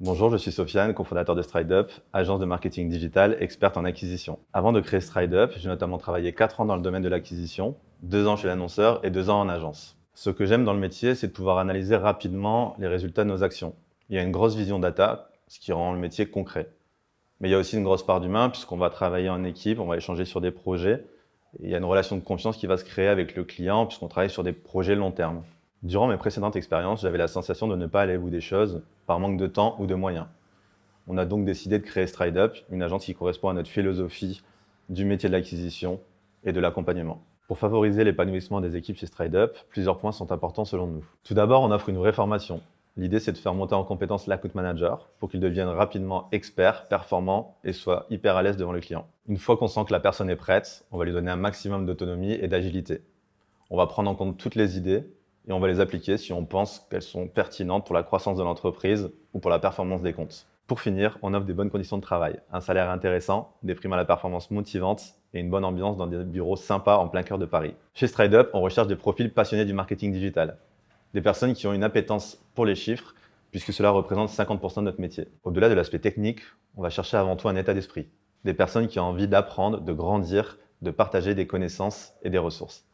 Bonjour, je suis Sofiane, cofondateur de StrideUp, agence de marketing digital experte en acquisition. Avant de créer StrideUp, j'ai notamment travaillé 4 ans dans le domaine de l'acquisition, 2 ans chez l'annonceur et 2 ans en agence. Ce que j'aime dans le métier, c'est de pouvoir analyser rapidement les résultats de nos actions. Il y a une grosse vision data, ce qui rend le métier concret. Mais il y a aussi une grosse part d'humain, puisqu'on va travailler en équipe, on va échanger sur des projets. il y a une relation de confiance qui va se créer avec le client, puisqu'on travaille sur des projets long terme. Durant mes précédentes expériences, j'avais la sensation de ne pas aller au bout des choses par manque de temps ou de moyens. On a donc décidé de créer StrideUp, une agence qui correspond à notre philosophie du métier de l'acquisition et de l'accompagnement. Pour favoriser l'épanouissement des équipes chez StrideUp, plusieurs points sont importants selon nous. Tout d'abord, on offre une réformation. L'idée, c'est de faire monter en compétence l'account manager pour qu'il devienne rapidement expert, performant et soit hyper à l'aise devant le client. Une fois qu'on sent que la personne est prête, on va lui donner un maximum d'autonomie et d'agilité. On va prendre en compte toutes les idées et on va les appliquer si on pense qu'elles sont pertinentes pour la croissance de l'entreprise ou pour la performance des comptes. Pour finir, on offre des bonnes conditions de travail, un salaire intéressant, des primes à la performance motivantes et une bonne ambiance dans des bureaux sympas en plein cœur de Paris. Chez StrideUp, on recherche des profils passionnés du marketing digital, des personnes qui ont une appétence pour les chiffres, puisque cela représente 50% de notre métier. Au-delà de l'aspect technique, on va chercher avant tout un état d'esprit, des personnes qui ont envie d'apprendre, de grandir, de partager des connaissances et des ressources.